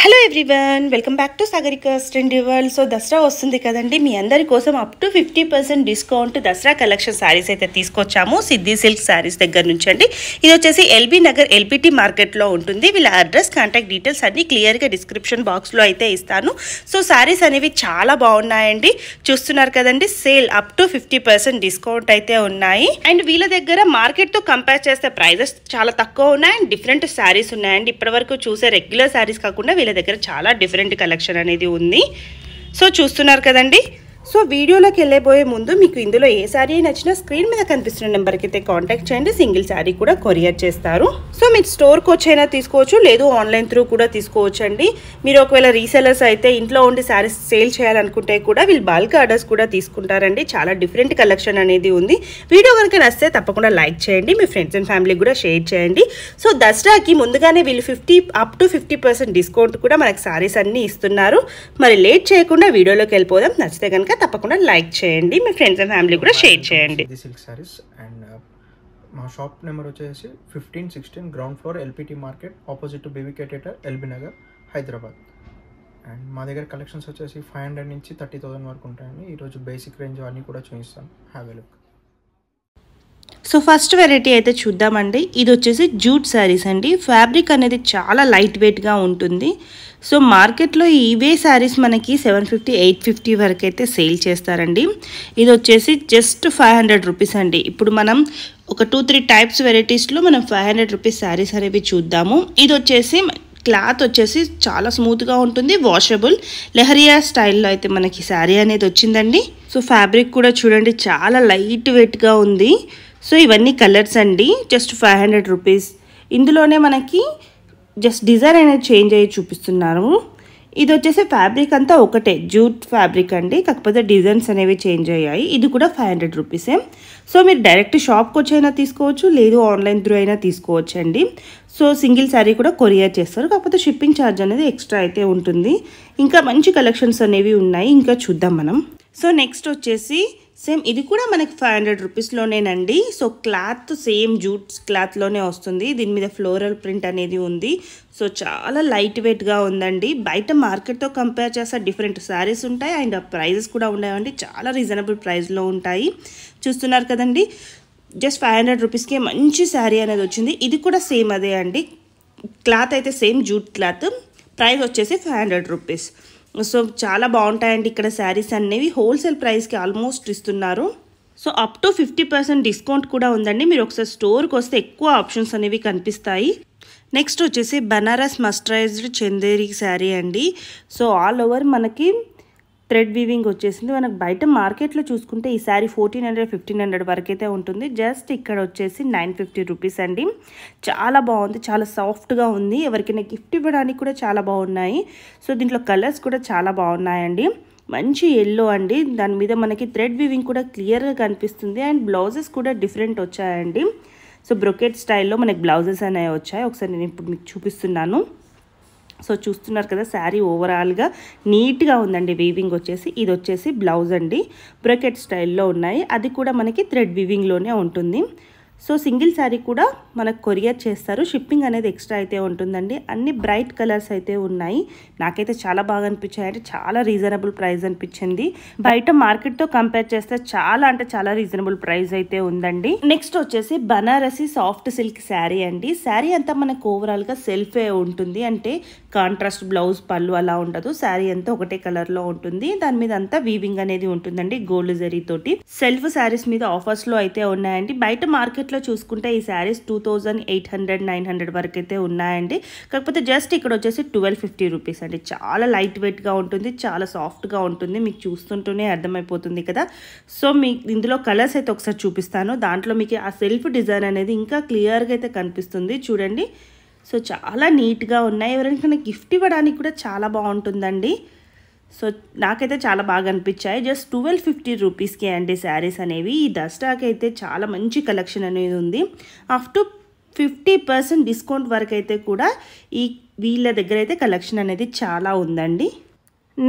hello everyone welcome back to సాగరికస్ రెండు world so Dasara వస్తుంది కదండి మీ అందరి కోసం up to fifty percent discount Dasara collection saris అయితే తీసుకొచ్చాము సిద్ధి సిల్క్ శారీస్ దగ్గర నుంచి అండి ఇది వచ్చేసి ఎల్బీ నగర్ ఎల్బిటి మార్కెట్లో ఉంటుంది వీళ్ళ అడ్రస్ కాంటాక్ట్ డీటెయిల్స్ అన్ని క్లియర్గా డిస్క్రిప్షన్ బాక్స్లో అయితే ఇస్తాను సో శారీస్ అనేవి చాలా బాగున్నాయండి చూస్తున్నారు కదండి sale up to fifty discount అయితే ఉన్నాయి అండ్ వీళ్ళ దగ్గర మార్కెట్తో కంపేర్ చేస్తే ప్రైజెస్ చాలా తక్కువ ఉన్నాయి అండ్ డిఫరెంట్ శారీస్ ఉన్నాయండి ఇప్పటివరకు చూసే రెగ్యులర్ శారీస్ కాకుండా వీళ్ళ దగ్గర చాలా డిఫరెంట్ కలెక్షన్ అనేది ఉంది సో చూస్తున్నారు కదండి సో వీడియోలోకి వెళ్ళబోయే ముందు మీకు ఇందులో ఏ శారీ నచ్చినా స్క్రీన్ మీద కనిపిస్తున్న నెంబర్కి అయితే కాంటాక్ట్ చేయండి సింగిల్ శారీ కూడా కొరియర్ చేస్తారు సో మీరు స్టోర్కి వచ్చైనా తీసుకోవచ్చు లేదు ఆన్లైన్ త్రూ కూడా తీసుకోవచ్చు అండి మీరు ఒకవేళ రీసెలర్స్ అయితే ఇంట్లో ఉండి శారీస్ సేల్ చేయాలనుకుంటే కూడా వీళ్ళు బల్క్ ఆర్డర్స్ కూడా తీసుకుంటారండి చాలా డిఫరెంట్ కలెక్షన్ అనేది ఉంది వీడియో కనుక నచ్చితే తప్పకుండా లైక్ చేయండి మీ ఫ్రెండ్స్ అండ్ ఫ్యామిలీకి కూడా షేర్ చేయండి సో దసరాకి ముందుగానే వీళ్ళు fifty up to fifty discount కూడా మనకు శారీస్ అన్నీ ఇస్తున్నారు మరి లేట్ చేయకుండా వీడియోలోకి వెళ్ళిపోదాం నచ్చితే కనుక తప్పకుండా లైక్ చేయండి మీ ఫ్రెండ్స్ అండ్ ఫ్యామిలీ కూడా షేర్ చేయండి సిల్క్ సారీస్ అండ్ మా షాప్ నెంబర్ వచ్చేసి fifteen sixteen ground floor LPT market opposite to BVK theatre LB Nagar Hyderabad and మా దగ్గర కలెక్షన్స్ వచ్చేసి ఫైవ్ హండ్రెడ్ నుంచి థర్టీ థౌసండ్ వరకు ఉంటాయండి ఈరోజు బేసిక్ రేంజ్ అన్నీ కూడా చూపిస్తాను have a look so first variety అయితే చూద్దామండి ఇది వచ్చేసి జూట్ శారీస్ అండి ఫ్యాబ్రిక్ అనేది చాలా లైట్ వెయిట్గా ఉంటుంది సో మార్కెట్లో ఇవే శారీస్ మనకి సెవెన్ ఫిఫ్టీ ఎయిట్ ఫిఫ్టీ వరకు అయితే సేల్ చేస్తారండి ఇది వచ్చేసి జస్ట్ ఫైవ్ హండ్రెడ్ రూపీస్ అండి ఇప్పుడు మనం ఒక టూ త్రీ టైప్స్ వెరైటీస్లో మనం ఫైవ్ హండ్రెడ్ రూపీస్ శారీస్ అనేవి చూద్దాము ఇది వచ్చేసి క్లాత్ వచ్చేసి చాలా స్మూత్గా ఉంటుంది వాషబుల్ లెహరియా స్టైల్లో అయితే మనకి శారీ అనేది వచ్చిందండి సో ఫ్యాబ్రిక్ కూడా చూడండి చాలా లైట్ వెయిట్గా ఉంది సో ఇవన్నీ కలర్స్ అండి జస్ట్ ఫైవ్ హండ్రెడ్ రూపీస్ ఇందులోనే మనకి జస్ట్ డిజైన్ అనేది చేంజ్ అయ్యి చూపిస్తున్నారు ఇది వచ్చేసి ఫ్యాబ్రిక్ అంతా ఒకటే జూట్ ఫ్యాబ్రిక్ అండి కాకపోతే డిజైన్స్ అనేవి చేంజ్ అయ్యాయి ఇది కూడా ఫైవ్ హండ్రెడ్ రూపీసే సో మీరు డైరెక్ట్ షాప్కి వచ్చైనా తీసుకోవచ్చు లేదు ఆన్లైన్ త్రూ అయినా తీసుకోవచ్చు అండి సో సింగిల్ శారీ కూడా కొరియర్ చేస్తారు కాకపోతే షిప్పింగ్ ఛార్జ్ అనేది ఎక్స్ట్రా అయితే ఉంటుంది ఇంకా మంచి కలెక్షన్స్ అనేవి ఉన్నాయి ఇంకా చూద్దాం మనం సో నెక్స్ట్ వచ్చేసి సేమ్ ఇది కూడా మనకి ఫైవ్ హండ్రెడ్ రూపీస్లోనేనండి సో క్లాత్ సేమ్ జూట్స్ క్లాత్లోనే వస్తుంది దీని మీద ఫ్లోరల్ ప్రింట్ అనేది ఉంది సో చాలా లైట్ వెయిట్గా ఉందండి బయట మార్కెట్తో కంపేర్ చేస్తే డిఫరెంట్ శారీస్ ఉంటాయి అండ్ ప్రైజెస్ కూడా ఉన్నాయండి చాలా రీజనబుల్ ప్రైస్లో ఉంటాయి చూస్తున్నారు కదండి జస్ట్ ఫైవ్ హండ్రెడ్ రూపీస్కే మంచి శారీ అనేది వచ్చింది ఇది కూడా సేమ్ అదే అండి క్లాత్ అయితే సేమ్ జూట్ క్లాత్ ప్రైస్ వచ్చేసి ఫైవ్ హండ్రెడ్ రూపీస్ సో చాలా బాగుంటాయండి ఇక్కడ శారీస్ అనేవి హోల్సేల్ ప్రైస్కి ఆల్మోస్ట్ ఇస్తున్నారు so up to fifty percent discount కూడా ఉందండి మీరు ఒకసారి స్టోర్కి వస్తే ఎక్కువ ఆప్షన్స్ అనేవి కనిపిస్తాయి నెక్స్ట్ వచ్చేసి బనారస్ మస్టరైజ్డ్ చందేరి శారీ అండి సో ఆల్ ఓవర్ మనకి థ్రెడ్ వీవింగ్ వచ్చేసింది మనకు బయట మార్కెట్లో చూసుకుంటే ఈ sari fourteen hundred fifteen hundred వరకు అయితే ఉంటుంది జస్ట్ ఇక్కడ వచ్చేసి నైన్ ఫిఫ్టీ రూపీస్ అండి చాలా బాగుంది చాలా సాఫ్ట్గా ఉంది ఎవరికైనా గిఫ్ట్ ఇవ్వడానికి కూడా చాలా బాగున్నాయి సో దీంట్లో కలర్స్ కూడా చాలా బాగున్నాయండి మంచి ఎల్లో అండి దాని మీద మనకి థ్రెడ్ వీవింగ్ కూడా క్లియర్గా కనిపిస్తుంది అండ్ బ్లౌజెస్ కూడా డిఫరెంట్ వచ్చాయండి సో బ్రొకెట్ స్టైల్లో మనకి బ్లౌజెస్ అనేవి వచ్చాయి ఒకసారి నేను ఇప్పుడు మీకు చూపిస్తున్నాను సో చూస్తున్నారు కదా శారీ ఓవరాల్గా నీట్గా ఉందండి వీవింగ్ వచ్చేసి ఇది వచ్చేసి బ్లౌజ్ అండి బ్రకెట్ స్టైల్లో ఉన్నాయి అది కూడా మనకి థ్రెడ్ వీవింగ్లోనే ఉంటుంది సో సింగిల్ శారీ కూడా మనకు కొరియర్ చేస్తారు షిప్పింగ్ అనేది ఎక్స్ట్రా అయితే ఉంటుందండి అన్ని బ్రైట్ కలర్స్ అయితే ఉన్నాయి నాకైతే చాలా బాగా అనిపించాయి అంటే చాలా రీజనబుల్ ప్రైస్ అనిపించింది బయట మార్కెట్తో కంపేర్ చేస్తే చాలా అంటే చాలా రీజనబుల్ ప్రైస్ అయితే ఉందండి నెక్స్ట్ వచ్చేసి బనారసి సాఫ్ట్ సిల్క్ శారీ అండి శారీ అంతా మనకు ఓవరాల్గా సెల్ఫే ఉంటుంది అంటే కాంట్రాస్ట్ బ్లౌజ్ పళ్ళు అలా ఉండదు శారీ అంతా ఒకటే కలర్లో ఉంటుంది దాని మీద అంతా వీవింగ్ అనేది ఉంటుందండి గోల్డ్ జరీ తోటి సెల్ఫ్ శారీస్ మీద ఆఫర్స్లో అయితే ఉన్నాయండి బయట మార్కెట్ మార్కెట్లో చూసుకుంటే ఈ saris two thousand eight hundred nine hundred వరకు అయితే ఉన్నాయండి కాకపోతే జస్ట్ ఇక్కడ వచ్చేసి ట్వెల్వ్ ఫిఫ్టీ రూపీస్ అండి చాలా లైట్ వెయిట్గా ఉంటుంది చాలా సాఫ్ట్గా ఉంటుంది మీకు చూస్తుంటూనే అర్థమైపోతుంది కదా సో మీ ఇందులో కలర్స్ అయితే ఒకసారి చూపిస్తాను దాంట్లో మీకు ఆ సెల్ఫ్ డిజైన్ అనేది ఇంకా క్లియర్గా అయితే కనిపిస్తుంది చూడండి సో చాలా నీట్గా ఉన్నాయి ఎవరికైనా గిఫ్ట్ ఇవ్వడానికి కూడా చాలా బాగుంటుందండి సో నాకైతే చాలా బాగా అనిపించాయి జస్ట్ ట్వెల్వ్ ఫిఫ్టీ రూపీస్కి అండి శారీస్ అనేవి ఈ దసరాకి అయితే చాలా మంచి కలెక్షన్ అనేది ఉంది up to fifty percent discount వరకు అయితే కూడా ఈ వీళ్ళ దగ్గర అయితే కలెక్షన్ అనేది చాలా ఉందండి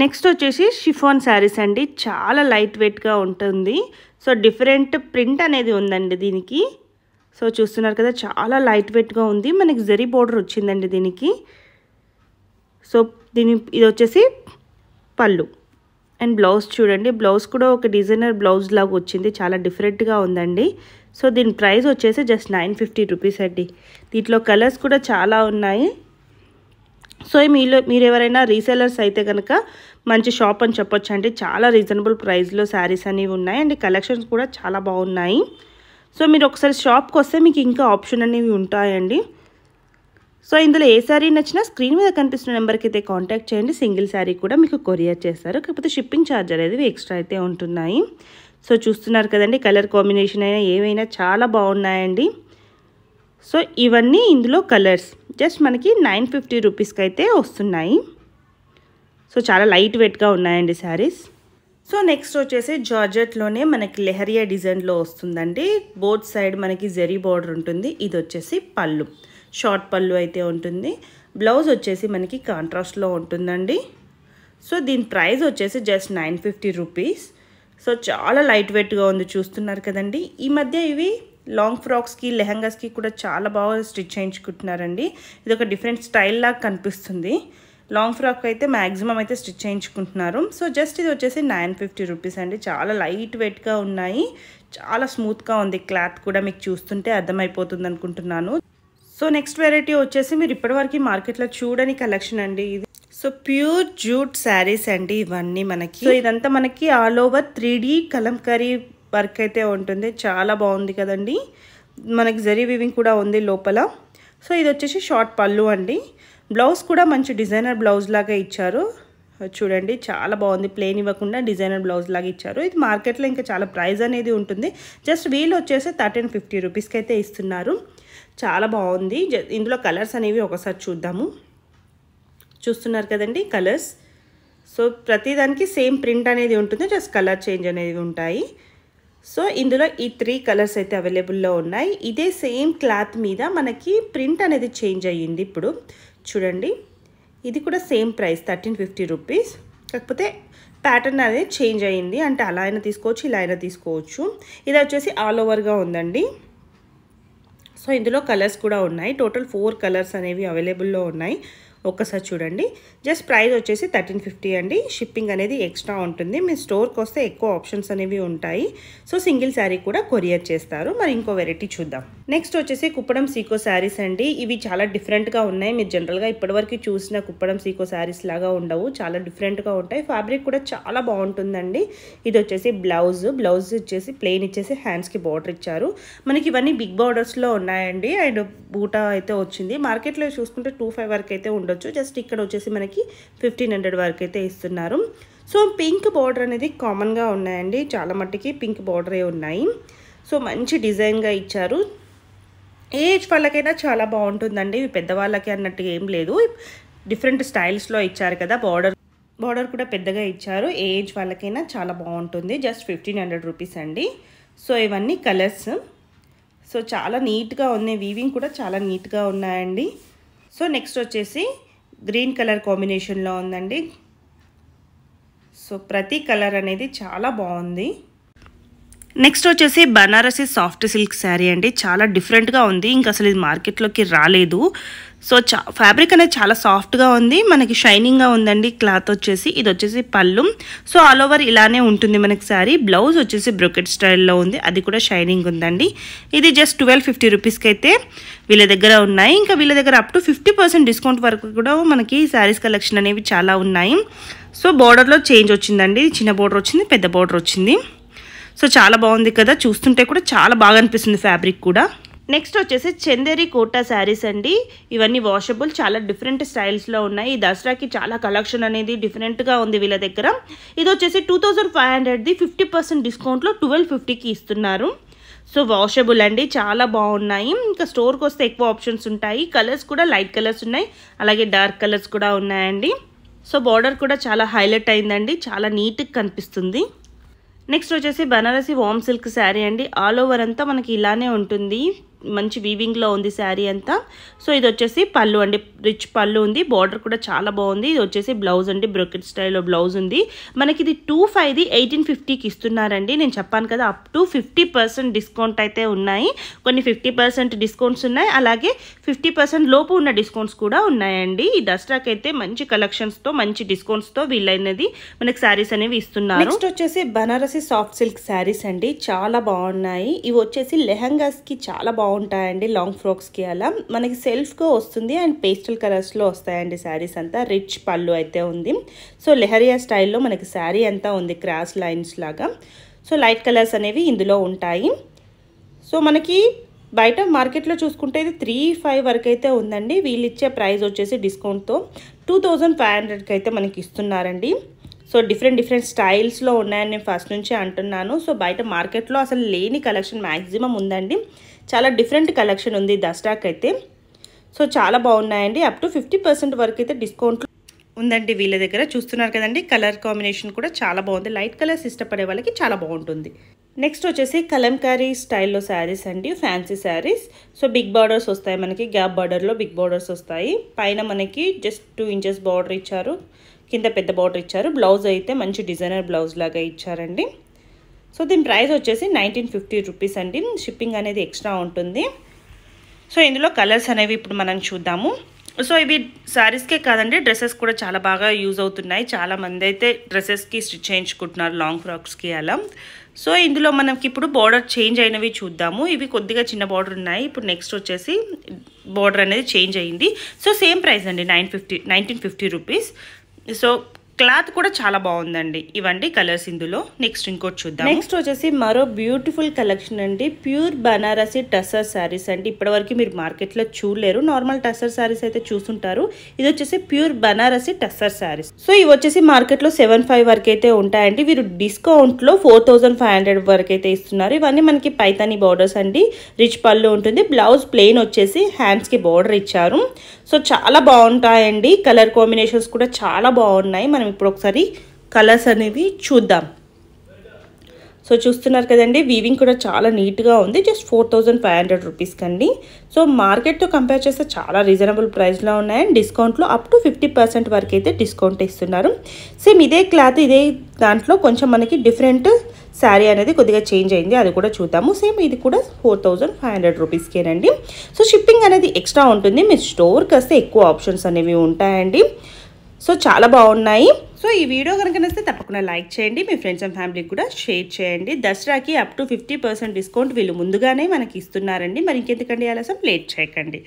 నెక్స్ట్ వచ్చేసి షిఫోన్ శారీస్ అండి చాలా లైట్ వెయిట్గా ఉంటుంది సో డిఫరెంట్ ప్రింట్ అనేది ఉందండి దీనికి సో చూస్తున్నారు కదా చాలా లైట్ వెయిట్గా ఉంది మనకి జరీ బోర్డర్ వచ్చిందండి దీనికి సో దీని ఇది వచ్చేసి పళ్ళు అండ్ బ్లౌజ్ చూడండి బ్లౌజ్ కూడా ఒక డిజైనర్ బ్లౌజ్ లాగా వచ్చింది చాలా డిఫరెంట్గా ఉందండి సో దీని ప్రైస్ వచ్చేసి జస్ట్ నైన్ ఫిఫ్టీ రూపీస్ అండి దీంట్లో కలర్స్ కూడా చాలా ఉన్నాయి సో మీలో మీరు ఎవరైనా రీసెలర్స్ అయితే కనుక మంచి షాప్ అని చెప్పొచ్చు అండి చాలా రీజనబుల్ ప్రైస్లో శారీస్ అనేవి ఉన్నాయి అండ్ కలెక్షన్స్ కూడా చాలా బాగున్నాయి సో మీరు ఒకసారి షాప్కి వస్తే మీకు ఇంకా ఆప్షన్ అనేవి ఉంటాయండి సో ఇందులో ఏ శారీ నచ్చినా స్క్రీన్ మీద కనిపిస్తున్న నెంబర్కి అయితే కాంటాక్ట్ చేయండి సింగిల్ శారీ కూడా మీకు కొరియర్ చేస్తారు కాకపోతే షిప్పింగ్ ఛార్జ్ అనేది ఎక్స్ట్రా అయితే ఉంటున్నాయి సో చూస్తున్నారు కదండి కలర్ కాంబినేషన్ అయినా ఏమైనా చాలా బాగున్నాయండి సో ఇవన్నీ ఇందులో కలర్స్ జస్ట్ మనకి నైన్ ఫిఫ్టీ రూపీస్కి అయితే వస్తున్నాయి సో చాలా లైట్ వెయిట్గా ఉన్నాయండి శారీస్ సో నెక్స్ట్ వచ్చేసి జార్జెట్లోనే మనకి లెహరియా డిజైన్లో వస్తుందండి బోత్ సైడ్ మనకి జెరీ బార్డర్ ఉంటుంది ఇది వచ్చేసి పళ్ళు షార్ట్ పళ్ళు అయితే ఉంటుంది బ్లౌజ్ వచ్చేసి మనకి కాంట్రాస్ట్లో ఉంటుందండి సో దీని ప్రైస్ వచ్చేసి just nine fifty rupees so చాలా లైట్ వెయిట్గా ఉంది చూస్తున్నారు కదండి ఈ మధ్య ఇవి లాంగ్ ఫ్రాక్స్కి లెహంగాస్కి కూడా చాలా బాగా స్టిచ్ చేయించుకుంటున్నారండి ఇది ఒక డిఫరెంట్ స్టైల్ లాగా కనిపిస్తుంది లాంగ్ ఫ్రాక్ అయితే మ్యాక్సిమం అయితే స్టిచ్ చేయించుకుంటున్నారు సో జస్ట్ ఇది వచ్చేసి నైన్ ఫిఫ్టీ రూపీస్ అండి చాలా లైట్ వెయిట్గా ఉన్నాయి చాలా స్మూత్గా ఉంది క్లాత్ కూడా మీకు చూస్తుంటే అర్థమైపోతుంది అనుకుంటున్నాను సో నెక్స్ట్ వెరైటీ వచ్చేసి మీరు ఇప్పటివరకు మార్కెట్లో చూడని కలెక్షన్ అండి ఇది సో ప్యూర్ జూట్ శారీస్ అండి ఇవన్నీ మనకి సో ఇదంతా మనకి all over three D Kalamkari work అయితే ఉంటుంది చాలా బాగుంది కదండి మనకి జరీ వివింగ్ కూడా ఉంది లోపల సో ఇది వచ్చేసి షార్ట్ పళ్ళు అండి బ్లౌజ్ కూడా మంచి డిజైనర్ బ్లౌజ్ లాగా ఇచ్చారు చూడండి చాలా బాగుంది ప్లెయిన్ ఇవ్వకుండా డిజైనర్ బ్లౌజ్ లాగా ఇచ్చారు ఇది మార్కెట్లో ఇంకా చాలా ప్రైజ్ అనేది ఉంటుంది జస్ట్ వీల్ వచ్చేసి థర్టీన్ ఫిఫ్టీ రూపీస్కి అయితే ఇస్తున్నారు చాలా బాగుంది ఇందులో కలర్స్ అనేవి ఒకసారి చూద్దాము చూస్తున్నారు కదండి కలర్స్ సో ప్రతిదానికి సేమ్ ప్రింట్ అనేది ఉంటుంది జస్ట్ కలర్ చేంజ్ అనేది ఉంటాయి సో ఇందులో ఈ త్రీ కలర్స్ అయితే అవైలబుల్లో ఉన్నాయి ఇదే సేమ్ క్లాత్ మీద మనకి ప్రింట్ అనేది చేంజ్ అయ్యింది ఇప్పుడు చూడండి ఇది కూడా same price thirteen fifty rupees కాకపోతే ప్యాటర్న్ అనేది చేంజ్ అయ్యింది అంటే అలా అయినా తీసుకోవచ్చు ఇలా అయినా తీసుకోవచ్చు ఇది వచ్చేసి ఆల్ ఓవర్గా ఉందండి సో ఇందులో కలర్స్ కూడా ఉన్నాయి టోటల్ ఫోర్ కలర్స్ అనేవి అవైలబుల్లో ఉన్నాయి ఒక్కసారి చూడండి జస్ట్ ప్రైస్ వచ్చేసి థర్టీన్ ఫిఫ్టీ అండి షిప్పింగ్ అనేది ఎక్స్ట్రా ఉంటుంది మీ స్టోర్కి వస్తే ఎక్కువ ఆప్షన్స్ అనేవి ఉంటాయి సో సింగిల్ శారీ కూడా కొరియర్ చేస్తారు మరి ఇంకో వెరైటీ చూద్దాం నెక్స్ట్ వచ్చేసి కుప్పడం సీకో శారీస్ అండి ఇవి చాలా డిఫరెంట్గా ఉన్నాయి మీరు జనరల్గా ఇప్పటివరకు చూసిన కుప్పడం సీకో శారీస్ లాగా ఉండవు చాలా డిఫరెంట్గా ఉంటాయి ఫ్యాబ్రిక్ కూడా చాలా బాగుంటుందండి ఇది వచ్చేసి బ్లౌజ్ బ్లౌజ్ వచ్చేసి ప్లెయిన్ ఇచ్చేసి హ్యాండ్స్కి బార్డర్ ఇచ్చారు మనకి ఇవన్నీ బిగ్ బార్డర్స్లో ఉన్నాయండి అండ్ బూటా అయితే వచ్చింది మార్కెట్లో చూసుకుంటే టూ ఫైవ్ వరకు అయితే ఉండదు చూసుకోవచ్చు జస్ట్ ఇక్కడ వచ్చేసి మనకి ఫిఫ్టీన్ హండ్రెడ్ వరకు అయితే ఇస్తున్నారు సో పింక్ బార్డర్ అనేది కామన్గా ఉన్నాయండి చాలా మట్టుకి పింక్ బార్డరే ఉన్నాయి సో మంచి డిజైన్గా ఇచ్చారు ఏజ్ వాళ్ళకైనా చాలా బాగుంటుందండి పెద్దవాళ్ళకి అన్నట్టుగా ఏం లేదు డిఫరెంట్ స్టైల్స్లో ఇచ్చారు కదా బార్డర్ బార్డర్ కూడా పెద్దగా ఇచ్చారు ఏజ్ వాళ్ళకైనా చాలా బాగుంటుంది జస్ట్ ఫిఫ్టీన్ హండ్రెడ్ రూపీస్ అండి సో ఇవన్నీ కలర్స్ సో చాలా నీట్గా ఉన్నాయి వీవింగ్ కూడా చాలా నీట్గా ఉన్నాయండి సో నెక్స్ట్ వచ్చేసి గ్రీన్ కలర్ కాంబినేషన్లో ఉందండి సో ప్రతి కలర్ అనేది చాలా బాగుంది నెక్స్ట్ వచ్చేసి బనారసి సాఫ్ట్ సిల్క్ శారీ అండి చాలా డిఫరెంట్గా ఉంది ఇంకా అసలు ఇది మార్కెట్లోకి రాలేదు సో చా ఫ్యాబ్రిక్ అనేది చాలా సాఫ్ట్గా ఉంది మనకి షైనింగ్గా ఉందండి క్లాత్ వచ్చేసి ఇది వచ్చేసి పళ్ళు సో ఆల్ ఓవర్ ఇలానే ఉంటుంది మనకి శారీ బ్లౌజ్ వచ్చేసి బ్రొకెట్ స్టైల్లో ఉంది అది కూడా షైనింగ్ ఉందండి ఇది జస్ట్ ట్వెల్వ్ ఫిఫ్టీ రూపీస్కి అయితే వీళ్ళ దగ్గర ఉన్నాయి ఇంకా వీళ్ళ దగ్గర అప్ టు ఫిఫ్టీ డిస్కౌంట్ వరకు కూడా మనకి శారీస్ కలెక్షన్ అనేవి చాలా ఉన్నాయి సో బోర్డర్లో చేంజ్ వచ్చిందండి చిన్న బోర్డర్ వచ్చింది పెద్ద బోర్డర్ వచ్చింది సో చాలా బాగుంది కదా చూస్తుంటే కూడా చాలా బాగా అనిపిస్తుంది ఫ్యాబ్రిక్ కూడా నెక్స్ట్ వచ్చేసి చందేరి కోటా శారీస్ అండి ఇవన్నీ వాషబుల్ చాలా డిఫరెంట్ స్టైల్స్లో ఉన్నాయి ఈ దసరాకి చాలా కలెక్షన్ అనేది డిఫరెంట్గా ఉంది వీళ్ళ దగ్గర ఇది వచ్చేసి టూ థౌజండ్ ఫైవ్ హండ్రెడ్ది ఫిఫ్టీ పర్సెంట్ డిస్కౌంట్లో ట్వెల్వ్ ఫిఫ్టీకి ఇస్తున్నారు సో వాషబుల్ అండి చాలా బాగున్నాయి ఇంకా స్టోర్కి వస్తే ఎక్కువ ఆప్షన్స్ ఉంటాయి కలర్స్ కూడా లైట్ కలర్స్ ఉన్నాయి అలాగే డార్క్ కలర్స్ కూడా ఉన్నాయండి సో బార్డర్ కూడా చాలా హైలైట్ అయిందండి చాలా నీట్గా కనిపిస్తుంది నెక్స్ట్ వచ్చేసి బనారసి వామ్ సిల్క్ శారీ అండి ఆల్ ఓవర్ అంతా మనకి ఇలానే ఉంటుంది మంచి వీవింగ్లో ఉంది శారీ అంతా సో ఇది వచ్చేసి పళ్ళు అండి రిచ్ పళ్ళు ఉంది బార్డర్ కూడా చాలా బాగుంది ఇది వచ్చేసి బ్లౌజ్ అండి బ్రొకెట్ స్టైల్లో బ్లౌజ్ ఉంది మనకి ఇది టూ ఫైవ్ది ఎయిటీన్ ఫిఫ్టీకి ఇస్తున్నారండి నేను చెప్పాను కదా అప్ టు ఫిఫ్టీ డిస్కౌంట్ అయితే ఉన్నాయి కొన్ని ఫిఫ్టీ డిస్కౌంట్స్ ఉన్నాయి అలాగే ఫిఫ్టీ లోపు ఉన్న డిస్కౌంట్స్ కూడా ఉన్నాయండి ఈ దసరాకి అయితే మంచి కలెక్షన్స్తో మంచి డిస్కౌంట్స్తో వీలైనది మనకి శారీస్ అనేవి ఇస్తున్నారు నెక్స్ట్ వచ్చేసి బనారసి సాఫ్ట్ సిల్క్ శారీస్ అండి చాలా బాగున్నాయి ఇవి వచ్చేసి లెహంగాస్కి చాలా బాగుంది బాగుంటాయండి లాంగ్ ఫ్రాక్స్కి అలా మనకి సెల్ఫ్గా వస్తుంది అండ్ పేస్టల్ కలర్స్లో వస్తాయండి శారీస్ అంతా రిచ్ పళ్ళు అయితే ఉంది సో లెహరియా స్టైల్లో మనకి శారీ అంతా ఉంది క్రాస్ లైన్స్ లాగా సో లైట్ కలర్స్ అనేవి ఇందులో ఉంటాయి సో మనకి బయట మార్కెట్లో చూసుకుంటే ఇది త్రీ ఫైవ్ వరకు అయితే ఉందండి వీళ్ళు ఇచ్చే ప్రైస్ వచ్చేసి డిస్కౌంట్తో టూ థౌజండ్ ఫైవ్ హండ్రెడ్కి అయితే మనకి ఇస్తున్నారండి సో డిఫరెంట్ డిఫరెంట్ స్టైల్స్లో ఉన్నాయని నేను ఫస్ట్ నుంచే అంటున్నాను సో బయట మార్కెట్లో అసలు లేని కలెక్షన్ మ్యాక్సిమం ఉందండి చాలా డిఫరెంట్ కలెక్షన్ ఉంది దస్టాక్ అయితే సో చాలా బాగున్నాయండి అప్ టు ఫిఫ్టీ పర్సెంట్ వరకు అయితే డిస్కౌంట్ ఉందండి వీళ్ళ దగ్గర చూస్తున్నారు కదండి కలర్ కాంబినేషన్ కూడా చాలా బాగుంది లైట్ కలర్స్ ఇష్టపడే వాళ్ళకి చాలా బాగుంటుంది నెక్స్ట్ వచ్చేసి కలంకారీ స్టైల్లో శారీస్ అండి fancy saris so big borders వస్తాయి మనకి గ్యాప్ బార్డర్లో బిగ్ బార్డర్స్ వస్తాయి పైన మనకి జస్ట్ టూ ఇంచెస్ బార్డర్ ఇచ్చారు కింద పెద్ద బార్డర్ ఇచ్చారు బ్లౌజ్ అయితే మంచి డిజైనర్ బ్లౌజ్ లాగా ఇచ్చారండి సో దీని ప్రైస్ వచ్చేసి నైన్టీన్ ఫిఫ్టీ రూపీస్ అండి షిప్పింగ్ అనేది ఎక్స్ట్రా ఉంటుంది సో ఇందులో కలర్స్ అనేవి ఇప్పుడు మనం చూద్దాము సో ఇవి శారీస్కే కాదండి డ్రెస్సెస్ కూడా చాలా బాగా యూజ్ అవుతున్నాయి చాలామంది అయితే డ్రెస్సెస్కి స్టిచ్ చేయించుకుంటున్నారు లాంగ్ ఫ్రాక్స్కి అలా సో ఇందులో మనకి ఇప్పుడు బార్డర్ చేంజ్ అయినవి చూద్దాము ఇవి కొద్దిగా చిన్న బార్డర్ ఉన్నాయి ఇప్పుడు నెక్స్ట్ వచ్చేసి బార్డర్ అనేది చేంజ్ అయ్యింది సో సేమ్ ప్రైస్ అండి nine fifty nineteen fifty rupees so cloth కూడా చాలా బాగుందండి ఇవండి కలర్స్ ఇందులో నెక్స్ట్ ఇంకోటి చూద్దాం నెక్స్ట్ వచ్చేసి మరో బ్యూటిఫుల్ కలెక్షన్ అండి ప్యూర్ బనారసి టసర్ శారీస్ అండి ఇప్పటివరకు మీరు మార్కెట్ లో చూడలేరు నార్మల్ టసర్ శారీస్ అయితే చూస్తుంటారు ఇది వచ్చేసి pure Banarasi tussar saris so ఇవి వచ్చేసి మార్కెట్ లో సెవెన్ ఫైవ్ వరకు అయితే ఉంటాయండి వీరు డిస్కౌంట్ లో ఫోర్ థౌజండ్ ఫైవ్ హండ్రెడ్ వరకు అయితే ఇస్తున్నారు ఇవన్నీ మనకి పైతాని బార్డర్స్ అండి రిచ్ పళ్ళు ఉంటుంది బ్లౌజ్ ప్లెయిన్ వచ్చేసి హ్యాండ్స్ కి బార్డర్ ఇచ్చారు సో చాలా బాగుంటాయండి కలర్ కాంబినేషన్స్ కూడా చాలా బాగున్నాయి మనం మనం ఇప్పుడు ఒకసారి కలర్స్ అనేవి చూద్దాం సో చూస్తున్నారు కదండి వీవింగ్ కూడా చాలా నీట్గా ఉంది just four thousand five hundred రూపీస్కి అండి సో మార్కెట్తో కంపేర్ చేస్తే చాలా రీజనబుల్ ప్రైస్లో ఉన్నాయి అండ్ డిస్కౌంట్లో అప్ టు ఫిఫ్టీ పర్సెంట్ వరకు అయితే డిస్కౌంట్ ఇస్తున్నారు సేమ్ ఇదే క్లాత్ ఇదే దాంట్లో కొంచెం మనకి డిఫరెంట్ శారీ అనేది కొద్దిగా చేంజ్ అయింది అది కూడా చూద్దాము సేమ్ ఇది కూడా ఫోర్ థౌజండ్ ఫైవ్ హండ్రెడ్ రూపీస్కేనండి సో షిప్పింగ్ అనేది ఎక్స్ట్రా ఉంటుంది మీరు స్టోర్కి వస్తే ఎక్కువ ఆప్షన్స్ అనేవి ఉంటాయండి సో చాలా బాగున్నాయి సో ఈ వీడియో కనుక నస్తే తప్పకుండా లైక్ చేయండి మీ ఫ్రెండ్స్ అండ్ ఫ్యామిలీకి కూడా షేర్ చేయండి దసరాకి అప్ టు ఫిఫ్టీ డిస్కౌంట్ వీళ్ళు ముందుగానే మనకి ఇస్తున్నారండి మరి ఇంకెందుకండి అలాసం లేట్ చేయకండి